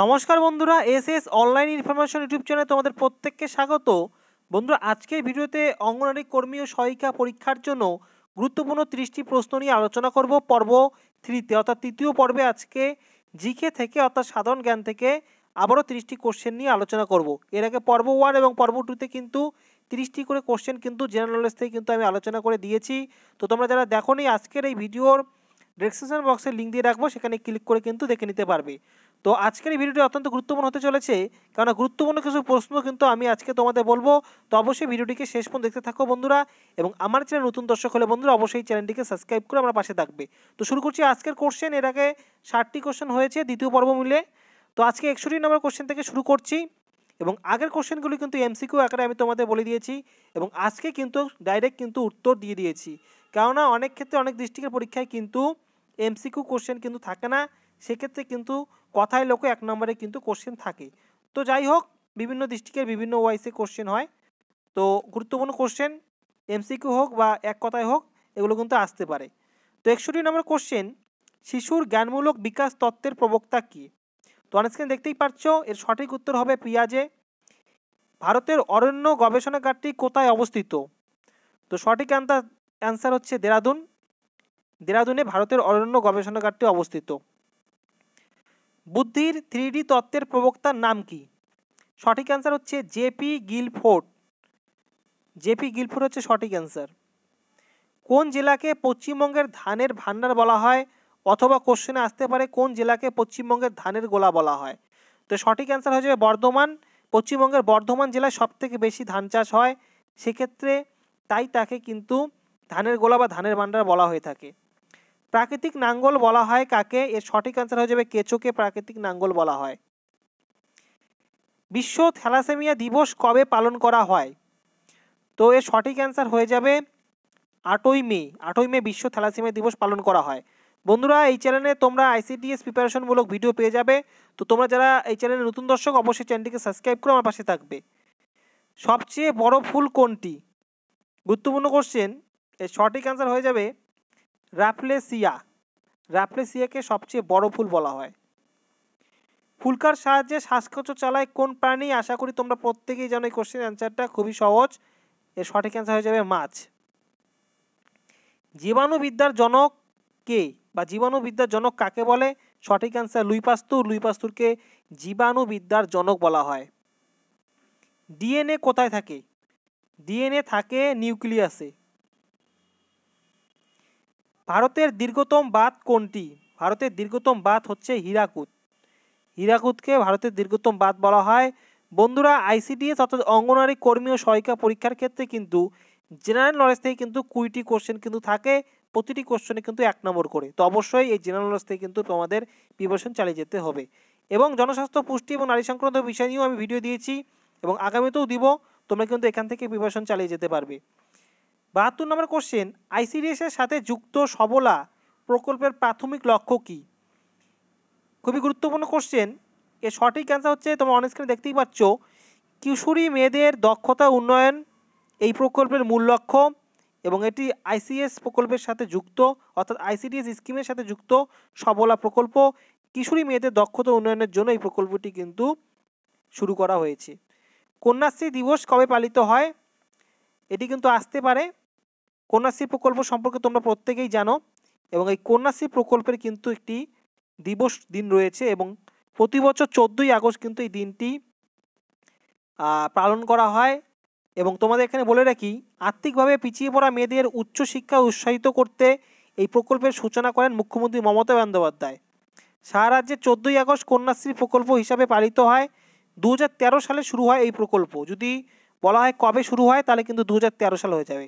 নমস্কার বন্ধুরা S S online information YouTube চ্যানেলে তোমাদের প্রত্যেককে স্বাগত বন্ধুরা আজকের ভিডিওতে অঙ্গনারী কর্মী ও সহায়িকা পরীক্ষার জন্য গুরুত্বপূর্ণ ত্রিশটি প্রশ্ন নিয়ে আলোচনা করব পর্ব থ্রিতে অর্থাৎ তৃতীয় পর্বে আজকে জিকে থেকে অর্থাৎ সাধারণ জ্ঞান থেকে আবারও ত্রিশটি কোশ্চেন নিয়ে আলোচনা করব এর আগে পর্ব ওয়ান এবং পর্ব টুতে কিন্তু ত্রিশটি করে কোশ্চেন কিন্তু জেনারেল নলেজ থেকে কিন্তু আমি আলোচনা করে দিয়েছি তো তোমরা যারা দেখো আজকের এই ভিডিওর ডিসক্রিপশন বক্সে লিঙ্ক দিয়ে রাখবো সেখানে ক্লিক করে কিন্তু দেখে নিতে পারবে তো আজকের এই ভিডিওটি অত্যন্ত গুরুত্বপূর্ণ হতে চলেছে কেননা গুরুত্বপূর্ণ কিছু প্রশ্ন কিন্তু আমি আজকে তোমাদের বলবো তো অবশ্যই ভিডিওটিকে শেষ পর্যন্ত দেখতে থাকো বন্ধুরা এবং আমার চ্যানেল নতুন দর্শক হলে বন্ধুরা অবশ্যই চ্যানেলটিকে সাবস্ক্রাইব করে আমার পাশে থাকবে তো শুরু করছি আজকের কোশ্চেন এর আগে ষাটটি কোশ্চেন হয়েছে দ্বিতীয় পর্ব মিলে তো আজকে একষট্টি নম্বর কোশ্চেন থেকে শুরু করছি এবং আগের কোশ্চেনগুলি কিন্তু এমসিকিউ আকারে আমি তোমাদের বলে দিয়েছি এবং আজকে কিন্তু ডাইরেক্ট কিন্তু উত্তর দিয়ে দিয়েছি কেননা অনেক ক্ষেত্রে অনেক ডিস্ট্রিক্টের পরীক্ষায় কিন্তু এমসিকিউ কোশ্চেন কিন্তু থাকে না সেক্ষেত্রে কিন্তু কথায় লোকে এক নম্বরে কিন্তু কোশ্চেন থাকে তো যাই হোক বিভিন্ন ডিস্ট্রিক্টের বিভিন্ন ওয়াইসে কোশ্চেন হয় তো গুরুত্বপূর্ণ কোশ্চেন এমসিকিউ হোক বা এক কথায় হোক এগুলো কিন্তু আসতে পারে তো একষট্টি নম্বর কোশ্চেন শিশুর জ্ঞানমূলক বিকাশ তত্ত্বের প্রবক্তা কি তো অনেকস্ক্রিন দেখতেই পাচ্ছ এর সঠিক উত্তর হবে পিয়াজে ভারতের অরণ্য গবেষণাগারটি কোথায় অবস্থিত তো সঠিক অ্যান্সার হচ্ছে দেরাদুন দেরাদুনে ভারতের অরণ্য গবেষণাগারটি অবস্থিত বুদ্ধির থ্রিডি তত্ত্বের প্রবক্তার নাম কি সঠিক অ্যান্সার হচ্ছে জেপি গিলফোর্ড জেপি গিলফোর্ড হচ্ছে সঠিক অ্যান্সার কোন জেলাকে পশ্চিমবঙ্গের ধানের ভাণ্ডার বলা হয় অথবা কোশ্চেনে আসতে পারে কোন জেলাকে পশ্চিমবঙ্গের ধানের গোলা বলা হয় তো সঠিক অ্যান্সার হয়ে যাবে বর্ধমান পশ্চিমবঙ্গের বর্ধমান জেলায় সবথেকে বেশি ধান চাষ হয় সেক্ষেত্রে তাই তাকে কিন্তু ধানের গোলা বা ধানের ভান্ডার বলা হয়ে থাকে প্রাকৃতিক নাঙ্গল বলা হয় কাকে এর সঠিক অ্যান্সার হয়ে যাবে কেচোকে প্রাকৃতিক নাঙ্গল বলা হয় বিশ্ব থ্যালাসেমিয়া দিবস কবে পালন করা হয় তো এর সঠিক অ্যান্সার হয়ে যাবে আটই মে আটই মে বিশ্ব থ্যালাসেমিয়া দিবস পালন করা হয় বন্ধুরা এই চ্যানেলে তোমরা আইসিডিএস প্রিপারেশনমূলক ভিডিও পেয়ে যাবে তো তোমরা যারা এই চ্যানেলে নতুন দর্শক অবশ্যই চ্যানেলটিকে সাবস্ক্রাইব করে আমার পাশে থাকবে সবচেয়ে বড় ফুল কোনটি গুরুত্বপূর্ণ কোশ্চেন এর সঠিক অ্যান্সার হয়ে যাবে র্যাফলেসিয়া র্যাফলেসিয়াকে সবচেয়ে বড় ফুল বলা হয় ফুলকার সাহায্যে শ্বাসকোচ চালায় কোন প্রাণী আশা করি তোমরা প্রত্যেকেই জানো এই কোশ্চেন অ্যান্সারটা খুবই সহজ এর সঠিক অ্যান্সার হয়ে যাবে মাছ জীবাণুবিদ্যার জনক কে বা জীবাণুবিদ্যার জনক কাকে বলে সঠিক অ্যান্সার লুইপাস্তুর লুইপাস্তুরকে জীবাণুবিদ্যার জনক বলা হয় ডিএনএ কোথায় থাকে ডিএনএ থাকে নিউক্লিয়াসে ভারতের দীর্ঘতম বাঁধ কোনটি ভারতের দীর্ঘতম বাঁধ হচ্ছে হীরাকুদ হীরাকুদকে ভারতের দীর্ঘতম বাঁধ বলা হয় বন্ধুরা আইসিডিএস অর্থাৎ অঙ্গনারী কর্মী ও সহায়িকা পরীক্ষার ক্ষেত্রে কিন্তু জেনারেল নলেজ থেকে কিন্তু কুড়িটি কোশ্চেন কিন্তু থাকে প্রতিটি কোশ্চেনে কিন্তু এক নম্বর করে তো অবশ্যই এই জেনারেল নলেজ থেকে কিন্তু তোমাদের প্রিপারেশন চালিয়ে যেতে হবে এবং জনস্বাস্থ্য পুষ্টি এবং নারী সংক্রান্ত বিষয় নিয়েও আমি ভিডিও দিয়েছি এবং আগামীতেও দিব তোমরা কিন্তু এখান থেকে প্রিপারেশন চালিয়ে যেতে পারবে বাহাত্তর নম্বর কোশ্চেন আইসিডিএসের সাথে যুক্ত সবলা প্রকল্পের প্রাথমিক লক্ষ্য কী খুবই গুরুত্বপূর্ণ কোশ্চেন এর সঠিক অ্যান্সার হচ্ছে তোমরা অনস্ক্রিনে দেখতেই পাচ্ছ কিশোরী মেয়েদের দক্ষতা উন্নয়ন এই প্রকল্পের মূল লক্ষ্য এবং এটি আইসিএস প্রকল্পের সাথে যুক্ত অর্থাৎ আইসিডিএস স্কিমের সাথে যুক্ত সবলা প্রকল্প কিশোরী মেয়েদের দক্ষতা উন্নয়নের জন্য এই প্রকল্পটি কিন্তু শুরু করা হয়েছে কন্যাশ্রী দিবস কবে পালিত হয় এটি কিন্তু আসতে পারে কন্যাশ্রী প্রকল্প সম্পর্কে তোমরা প্রত্যেকেই জানো এবং এই কন্যাশ্রী প্রকল্পের কিন্তু একটি দিবস দিন রয়েছে এবং প্রতি বছর চোদ্দোই আগস্ট কিন্তু এই দিনটি পালন করা হয় এবং তোমাদের এখানে বলে রাখি আর্থিকভাবে পিছিয়ে পড়া মেয়েদের উচ্চশিক্ষা উৎসাহিত করতে এই প্রকল্পের সূচনা করেন মুখ্যমন্ত্রী মমতা বন্দ্যোপাধ্যায় সারা রাজ্যে চোদ্দোই আগস্ট কন্যাশ্রী প্রকল্প হিসাবে পালিত হয় দু সালে শুরু হয় এই প্রকল্প যদি বলা হয় কবে শুরু হয় তাহলে কিন্তু দু সাল হয়ে যাবে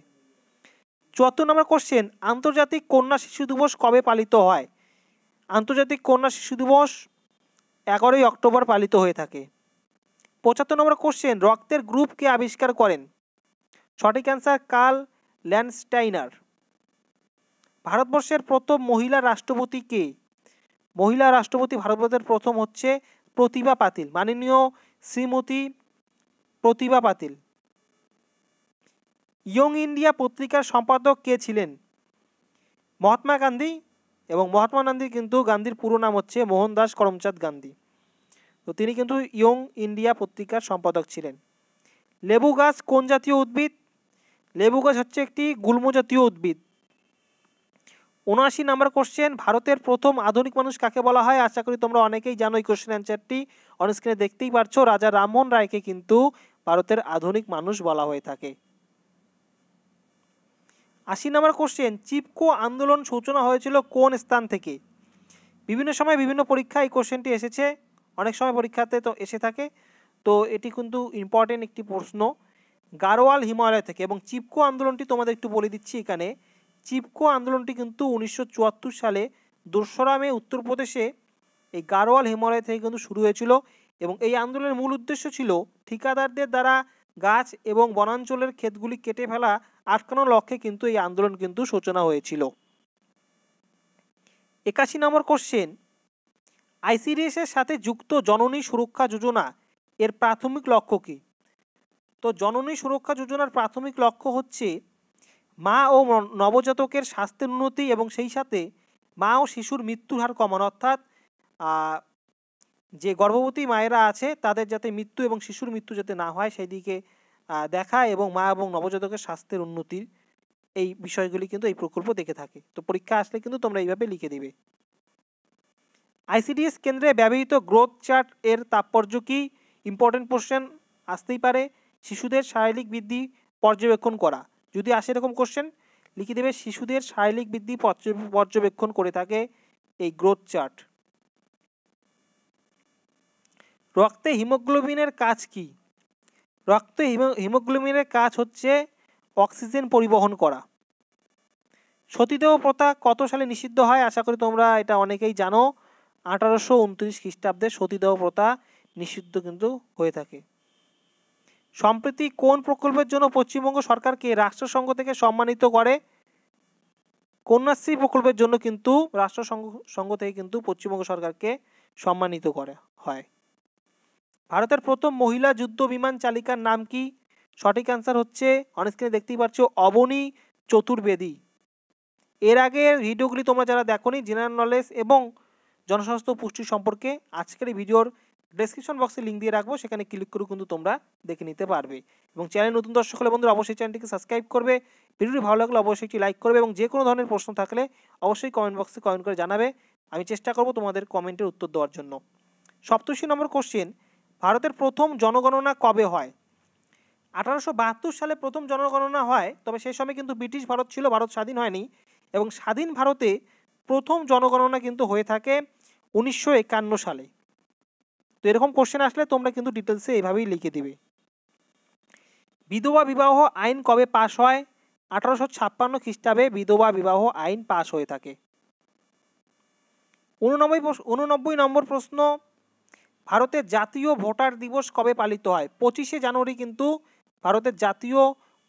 চুয়াত্তর নম্বর কোশ্চেন আন্তর্জাতিক কন্যা শিশু দিবস কবে পালিত হয় আন্তর্জাতিক কন্যা শিশু দিবস এগারোই অক্টোবর পালিত হয়ে থাকে পঁচাত্তর নম্বর কোশ্চেন রক্তের গ্রুপকে আবিষ্কার করেন সঠিক অ্যান্সার কাল ল্যান্ডস্টাইনার ভারতবর্ষের প্রথম মহিলা রাষ্ট্রপতি কে মহিলা রাষ্ট্রপতি ভারতবর্ষের প্রথম হচ্ছে প্রতিভা পাতিল মাননীয় শ্রীমতী প্রতিভা পাতিল ইয়ং ইন্ডিয়া পত্রিকার সম্পাদক কে ছিলেন মহাত্মা গান্ধী এবং মহাত্মা গান্ধী কিন্তু গান্ধীর পুরো নাম হচ্ছে মোহনদাস করমচাঁদ গান্ধী তো তিনি কিন্তু ইয়ং ইন্ডিয়া পত্রিকার সম্পাদক ছিলেন লেবু গাছ কোন জাতীয় উদ্ভিদ লেবু গাছ হচ্ছে একটি গুল্ম জাতীয় উদ্ভিদ উনআশি নাম্বার কোশ্চেন ভারতের প্রথম আধুনিক মানুষ কাকে বলা হয় আশা করি তোমরা অনেকেই জানো এই কোশ্চেন অ্যান্সারটি অনস্ক্রিনে দেখতেই পারছো রাজা রামমোহন রায়কে কিন্তু ভারতের আধুনিক মানুষ বলা হয়ে থাকে আশি নম্বর কোশ্চেন চিপকো আন্দোলন সূচনা হয়েছিল কোন স্থান থেকে বিভিন্ন সময় বিভিন্ন পরীক্ষা এই কোশ্চেনটি এসেছে অনেক সময় পরীক্ষাতে তো এসে থাকে তো এটি কিন্তু ইম্পর্টেন্ট একটি প্রশ্ন গারোয়াল হিমালয় থেকে এবং চিপকো আন্দোলনটি তোমাদের একটু বলে দিচ্ছি এখানে চিপকো আন্দোলনটি কিন্তু উনিশশো সালে দোসরামে উত্তরপ্রদেশে এই গারোয়াল হিমালয় থেকে কিন্তু শুরু হয়েছিল এবং এই আন্দোলনের মূল উদ্দেশ্য ছিল ঠিকাদারদের দ্বারা গাছ এবং বনাঞ্চলের ক্ষেতগুলি কেটে ফেলা আটকানোর লক্ষ্যে কিন্তু এই আন্দোলন কিন্তু সূচনা হয়েছিল একাশি নম্বর কোশ্চেন আইসিডিএসের সাথে যুক্ত জননী সুরক্ষা যোজনা এর প্রাথমিক লক্ষ্য কী তো জননী সুরক্ষা যোজনার প্রাথমিক লক্ষ্য হচ্ছে মা ও নবজাতকের স্বাস্থ্যের উন্নতি এবং সেই সাথে মা ও শিশুর মৃত্যুর হার কমানো অর্থাৎ যে গর্ভবতী মায়েরা আছে তাদের যাতে মৃত্যু এবং শিশুর মৃত্যু যাতে না হয় সেই দিকে দেখা এবং মা এবং নবজাতকের স্বাস্থ্যের উন্নতির এই বিষয়গুলি কিন্তু এই প্রকল্প দেখে থাকে তো পরীক্ষা আসলে কিন্তু তোমরা এইভাবে লিখে দিবে আইসিডিএস কেন্দ্রে ব্যবহৃত গ্রোথ চার্ট এর তাৎপর্য কি ইম্পর্টেন্ট কোশ্চেন আসতেই পারে শিশুদের শারীরিক বৃদ্ধি পর্যবেক্ষণ করা যদি আসে এরকম কোশ্চেন লিখে দেবে শিশুদের শারীরিক বৃদ্ধি পর্যবেক্ষণ করে থাকে এই গ্রোথ চার্ট রক্তে হিমোগ্লোবিনের কাজ কি রক্তে হিমোগ্লোবিনের কাজ হচ্ছে অক্সিজেন পরিবহন করা সতীদেহ প্রথা কত সালে নিষিদ্ধ হয় আশা করি তোমরা এটা অনেকেই জানো আঠারোশো উনত্রিশ খ্রিস্টাব্দে সতীদেহ প্রথা নিষিদ্ধ কিন্তু হয়ে থাকে সম্প্রতি কোন প্রকল্পের জন্য পশ্চিমবঙ্গ সরকারকে রাষ্ট্রসংঘ থেকে সম্মানিত করে কন্যাশ্রী প্রকল্পের জন্য কিন্তু রাষ্ট্রসংঘ সংঘ থেকে কিন্তু পশ্চিমবঙ্গ সরকারকে সম্মানিত করা হয় ভারতের প্রথম মহিলা যুদ্ধ বিমান চালিকার নাম কি সঠিক অ্যান্সার হচ্ছে অনস্ক্রিনে দেখতেই পাচ্ছ অবনী চতুর্বেদী এর আগে ভিডিওগুলি তোমরা যারা দেখোনি জেনারেল নলেজ এবং জনস্বাস্থ্য পুষ্টি সম্পর্কে আজকের এই ভিডিওর ডেসক্রিপশন বক্সে লিঙ্ক দিয়ে রাখবো সেখানে ক্লিক করে কিন্তু তোমরা দেখে নিতে পারবে এবং চ্যানেল নতুন দর্শক হলে বন্ধুরা অবশ্যই চ্যানেলটিকে সাবস্ক্রাইব করবে ভিডিওটি ভালো লাগলে অবশ্যই একটি লাইক করবে এবং যে কোনো ধরনের প্রশ্ন থাকলে অবশ্যই কমেন্ট বক্সে কমেন্ট করে জানাবে আমি চেষ্টা করব তোমাদের কমেন্টের উত্তর দেওয়ার জন্য সপ্তশী নম্বর কোশ্চেন ভারতের প্রথম জনগণনা কবে হয় আঠারোশো সালে প্রথম জনগণনা হয় তবে সেই সময় কিন্তু ব্রিটিশ ভারত ছিল ভারত স্বাধীন হয়নি এবং স্বাধীন ভারতে প্রথম জনগণনা কিন্তু হয়ে থাকে উনিশশো সালে তো এরকম কোশ্চেন আসলে তোমরা কিন্তু ডিটেলসে এইভাবেই লিখে দিবে বিধবা বিবাহ আইন কবে পাশ হয় আঠারোশো ছাপ্পান্ন খ্রিস্টাব্দে বিধবা বিবাহ আইন পাশ হয়ে থাকে উননব্বই উননব্বই নম্বর প্রশ্ন ভারতের জাতীয় ভোটার দিবস কবে পালিত হয় পঁচিশে জানুয়ারি কিন্তু ভারতের জাতীয়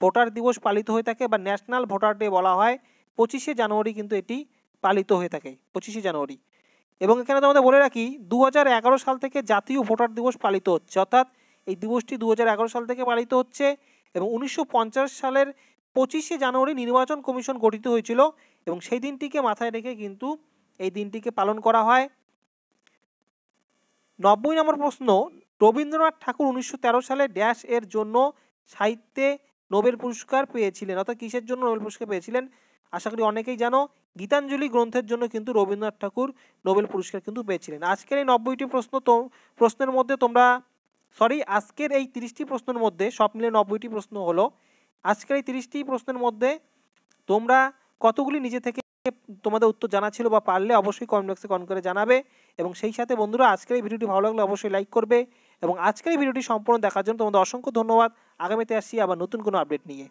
ভোটার দিবস পালিত হয়ে থাকে বা ন্যাশনাল ভোটার ডে বলা হয় পঁচিশে জানুয়ারি কিন্তু এটি পালিত হয়ে থাকে পঁচিশে জানুয়ারি এবং এখানে তোমাদের বলে রাখি দু সাল থেকে জাতীয় ভোটার দিবস পালিত হচ্ছে অর্থাৎ এই দিবসটি দু সাল থেকে পালিত হচ্ছে এবং উনিশশো সালের পঁচিশে জানুয়ারি নির্বাচন কমিশন গঠিত হয়েছিল এবং সেই দিনটিকে মাথায় রেখে কিন্তু এই দিনটিকে পালন করা হয় নব্বই নম্বর প্রশ্ন রবীন্দ্রনাথ ঠাকুর উনিশশো সালে ড্যাশ এর জন্য সাহিত্যে নোবেল পুরস্কার পেয়েছিলেন অর্থাৎ কিসের জন্য নোবেল পুরস্কার পেয়েছিলেন আশা করি অনেকেই জানো গীতাঞ্জলি গ্রন্থের জন্য কিন্তু রবীন্দ্রনাথ ঠাকুর নোবেল পুরস্কার কিন্তু পেয়েছিলেন আজকের এই নব্বইটি প্রশ্ন তো প্রশ্নের মধ্যে তোমরা সরি আজকের এই তিরিশটি প্রশ্নের মধ্যে সব মিলে নব্বইটি প্রশ্ন হলো আজকের এই তিরিশটি প্রশ্নের মধ্যে তোমরা কতগুলি নিজে থেকে তোমাদের উত্তর জানা ছিল বা পারলে অবশ্যই কমেন্ট বক্সে কমেন্ট করে জানাবে এবং সেই সাথে বন্ধুরা আজকের এই ভিডিওটি ভালো লাগলে অবশ্যই লাইক করবে এবং আজকের এই ভিডিওটি সম্পূর্ণ দেখার জন্য তোমাদের অসংখ্য ধন্যবাদ আগামীতে আসছি আবার নতুন কোনো আপডেট নিয়ে